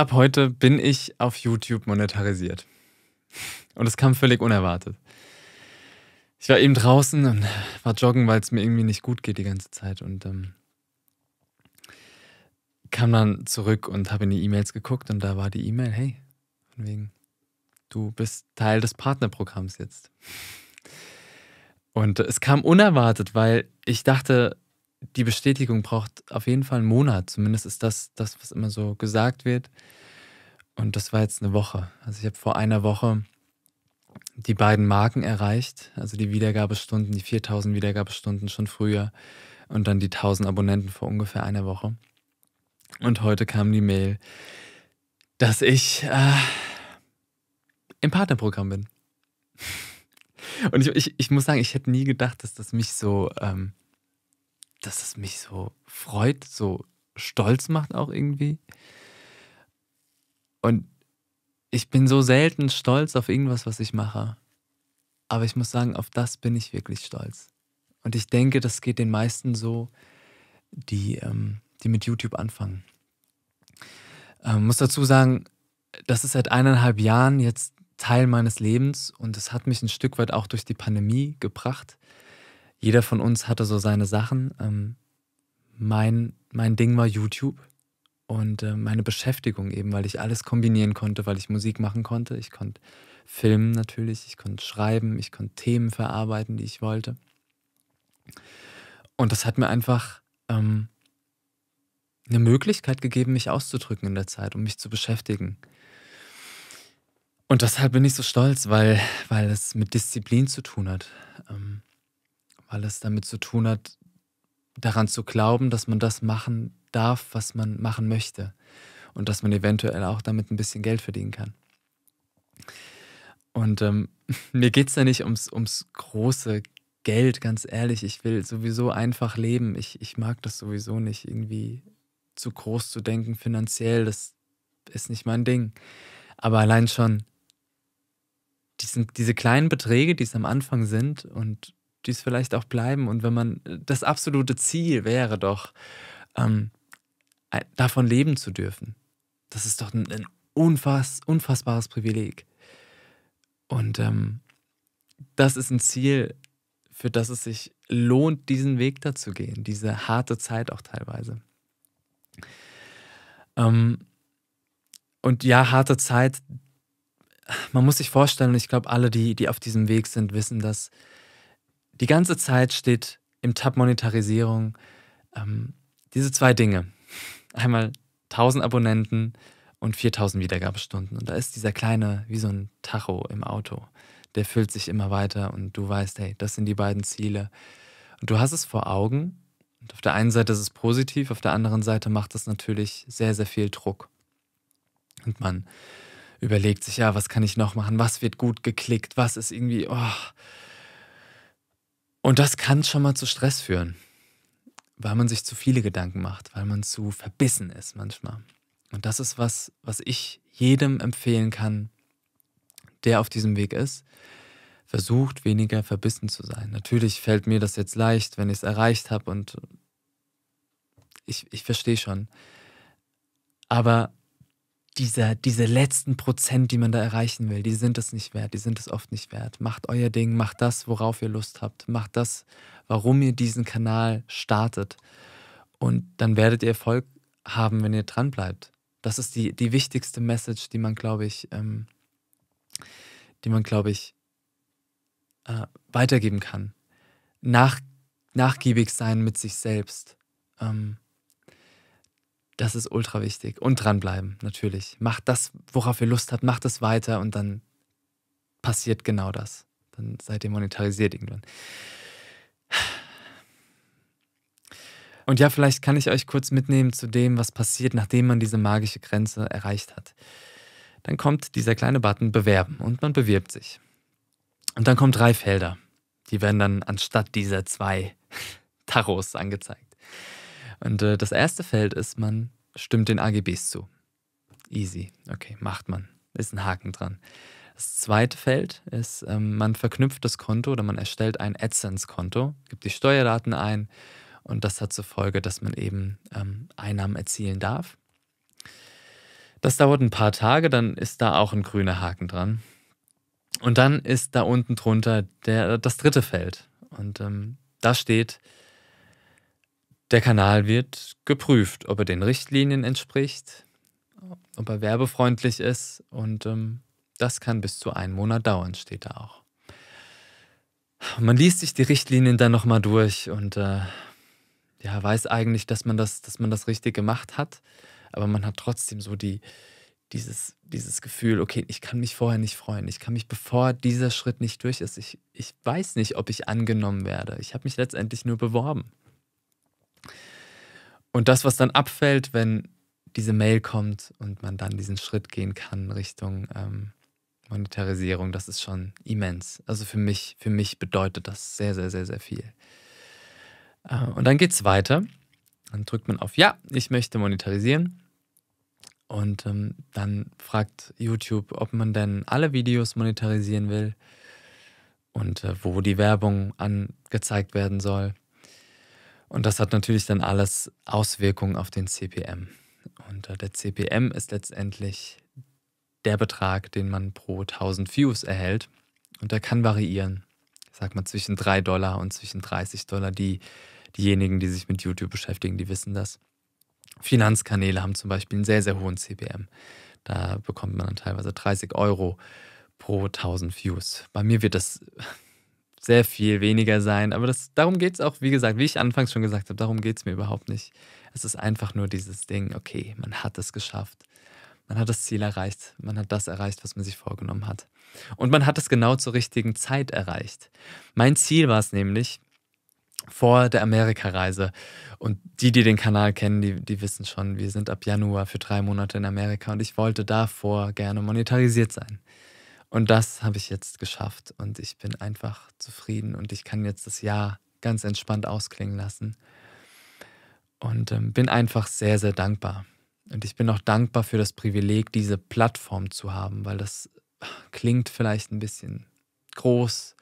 ab heute bin ich auf YouTube monetarisiert. Und es kam völlig unerwartet. Ich war eben draußen und war joggen, weil es mir irgendwie nicht gut geht die ganze Zeit. Und ähm, kam dann zurück und habe in die E-Mails geguckt und da war die E-Mail, hey, von wegen, du bist Teil des Partnerprogramms jetzt. Und es kam unerwartet, weil ich dachte, die Bestätigung braucht auf jeden Fall einen Monat. Zumindest ist das das, was immer so gesagt wird. Und das war jetzt eine Woche. Also ich habe vor einer Woche die beiden Marken erreicht, also die Wiedergabestunden, die 4000 Wiedergabestunden schon früher und dann die 1000 Abonnenten vor ungefähr einer Woche. Und heute kam die Mail, dass ich äh, im Partnerprogramm bin. Und ich, ich, ich muss sagen, ich hätte nie gedacht, dass das mich so ähm, dass es mich so freut, so stolz macht auch irgendwie. Und ich bin so selten stolz auf irgendwas, was ich mache. Aber ich muss sagen, auf das bin ich wirklich stolz. Und ich denke, das geht den meisten so, die, ähm, die mit YouTube anfangen. Ähm, muss dazu sagen, das ist seit eineinhalb Jahren jetzt Teil meines Lebens und es hat mich ein Stück weit auch durch die Pandemie gebracht jeder von uns hatte so seine Sachen. Ähm, mein, mein Ding war YouTube und äh, meine Beschäftigung eben, weil ich alles kombinieren konnte, weil ich Musik machen konnte. Ich konnte filmen natürlich, ich konnte schreiben, ich konnte Themen verarbeiten, die ich wollte. Und das hat mir einfach ähm, eine Möglichkeit gegeben, mich auszudrücken in der Zeit, um mich zu beschäftigen. Und deshalb bin ich so stolz, weil, weil es mit Disziplin zu tun hat. Ähm, alles damit zu tun hat, daran zu glauben, dass man das machen darf, was man machen möchte und dass man eventuell auch damit ein bisschen Geld verdienen kann. Und ähm, mir geht es da nicht ums, ums große Geld, ganz ehrlich. Ich will sowieso einfach leben. Ich, ich mag das sowieso nicht, irgendwie zu groß zu denken finanziell. Das ist nicht mein Ding. Aber allein schon diesen, diese kleinen Beträge, die es am Anfang sind und die es vielleicht auch bleiben. Und wenn man äh, das absolute Ziel wäre doch, ähm, davon leben zu dürfen, das ist doch ein, ein unfass, unfassbares Privileg. Und ähm, das ist ein Ziel, für das es sich lohnt, diesen Weg da zu gehen, diese harte Zeit auch teilweise. Ähm, und ja, harte Zeit, man muss sich vorstellen, und ich glaube, alle, die, die auf diesem Weg sind, wissen, dass die ganze Zeit steht im Tab Monetarisierung ähm, diese zwei Dinge. Einmal 1000 Abonnenten und 4000 Wiedergabestunden. Und da ist dieser kleine, wie so ein Tacho im Auto. Der füllt sich immer weiter und du weißt, hey, das sind die beiden Ziele. Und du hast es vor Augen. Und auf der einen Seite ist es positiv, auf der anderen Seite macht es natürlich sehr, sehr viel Druck. Und man überlegt sich, ja, was kann ich noch machen? Was wird gut geklickt? Was ist irgendwie, oh, und das kann schon mal zu Stress führen, weil man sich zu viele Gedanken macht, weil man zu verbissen ist manchmal. Und das ist was, was ich jedem empfehlen kann, der auf diesem Weg ist, versucht weniger verbissen zu sein. Natürlich fällt mir das jetzt leicht, wenn ich es erreicht habe und ich, ich verstehe schon. Aber dieser, diese letzten Prozent, die man da erreichen will, die sind es nicht wert, die sind es oft nicht wert. Macht euer Ding, macht das, worauf ihr Lust habt, macht das, warum ihr diesen Kanal startet. Und dann werdet ihr Erfolg haben, wenn ihr dranbleibt. Das ist die, die wichtigste Message, die man, glaube ich, ähm, die man, glaube ich, äh, weitergeben kann. Nach, nachgiebig sein mit sich selbst. Ähm, das ist ultra wichtig. Und dranbleiben, natürlich. Macht das, worauf ihr Lust habt, macht es weiter und dann passiert genau das. Dann seid ihr monetarisiert irgendwann. Und ja, vielleicht kann ich euch kurz mitnehmen zu dem, was passiert, nachdem man diese magische Grenze erreicht hat. Dann kommt dieser kleine Button Bewerben und man bewirbt sich. Und dann kommen drei Felder. Die werden dann anstatt dieser zwei Taros angezeigt. Und äh, das erste Feld ist, man stimmt den AGBs zu. Easy, okay, macht man. Ist ein Haken dran. Das zweite Feld ist, ähm, man verknüpft das Konto oder man erstellt ein AdSense-Konto, gibt die Steuerdaten ein und das hat zur Folge, dass man eben ähm, Einnahmen erzielen darf. Das dauert ein paar Tage, dann ist da auch ein grüner Haken dran. Und dann ist da unten drunter der, das dritte Feld. Und ähm, da steht, der Kanal wird geprüft, ob er den Richtlinien entspricht, ob er werbefreundlich ist und ähm, das kann bis zu einem Monat dauern, steht da auch. Man liest sich die Richtlinien dann nochmal durch und äh, ja, weiß eigentlich, dass man das, dass man das richtig gemacht hat, aber man hat trotzdem so die, dieses, dieses Gefühl, okay, ich kann mich vorher nicht freuen. Ich kann mich, bevor dieser Schritt nicht durch ist, ich, ich weiß nicht, ob ich angenommen werde. Ich habe mich letztendlich nur beworben. Und das, was dann abfällt, wenn diese Mail kommt und man dann diesen Schritt gehen kann Richtung ähm, Monetarisierung, das ist schon immens. Also für mich, für mich bedeutet das sehr, sehr, sehr, sehr viel. Äh, und dann geht es weiter. Dann drückt man auf Ja, ich möchte monetarisieren. Und ähm, dann fragt YouTube, ob man denn alle Videos monetarisieren will und äh, wo die Werbung angezeigt werden soll. Und das hat natürlich dann alles Auswirkungen auf den CPM. Und äh, der CPM ist letztendlich der Betrag, den man pro 1000 Views erhält. Und der kann variieren. Ich sag mal zwischen 3 Dollar und zwischen 30 Dollar. Die, diejenigen, die sich mit YouTube beschäftigen, die wissen das. Finanzkanäle haben zum Beispiel einen sehr, sehr hohen CPM. Da bekommt man dann teilweise 30 Euro pro 1000 Views. Bei mir wird das sehr viel weniger sein. Aber das, darum geht es auch, wie gesagt, wie ich anfangs schon gesagt habe, darum geht es mir überhaupt nicht. Es ist einfach nur dieses Ding, okay, man hat es geschafft. Man hat das Ziel erreicht. Man hat das erreicht, was man sich vorgenommen hat. Und man hat es genau zur richtigen Zeit erreicht. Mein Ziel war es nämlich, vor der Amerikareise. Und die, die den Kanal kennen, die, die wissen schon, wir sind ab Januar für drei Monate in Amerika und ich wollte davor gerne monetarisiert sein. Und das habe ich jetzt geschafft und ich bin einfach zufrieden und ich kann jetzt das Jahr ganz entspannt ausklingen lassen und ähm, bin einfach sehr, sehr dankbar. Und ich bin auch dankbar für das Privileg, diese Plattform zu haben, weil das klingt vielleicht ein bisschen groß,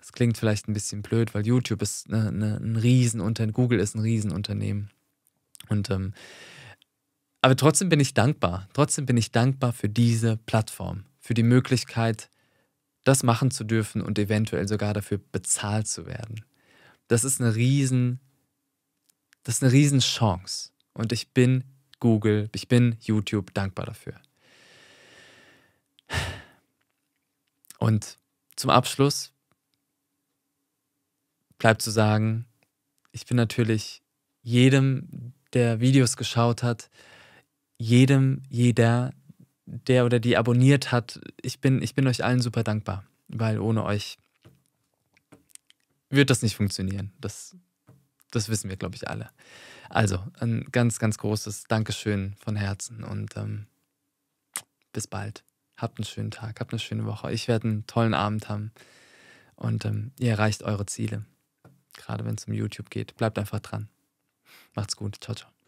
es klingt vielleicht ein bisschen blöd, weil YouTube ist ne, ne, ein Riesenunternehmen, Google ist ein Riesenunternehmen. Und ähm, aber trotzdem bin ich dankbar. Trotzdem bin ich dankbar für diese Plattform für die Möglichkeit, das machen zu dürfen und eventuell sogar dafür bezahlt zu werden. Das ist eine riesen, das ist eine riesen Chance. Und ich bin Google, ich bin YouTube dankbar dafür. Und zum Abschluss bleibt zu sagen, ich bin natürlich jedem, der Videos geschaut hat, jedem, jeder, der oder die abonniert hat. Ich bin, ich bin euch allen super dankbar, weil ohne euch wird das nicht funktionieren. Das, das wissen wir, glaube ich, alle. Also, ein ganz, ganz großes Dankeschön von Herzen und ähm, bis bald. Habt einen schönen Tag, habt eine schöne Woche. Ich werde einen tollen Abend haben und ähm, ihr erreicht eure Ziele. Gerade wenn es um YouTube geht. Bleibt einfach dran. Macht's gut. Ciao, ciao.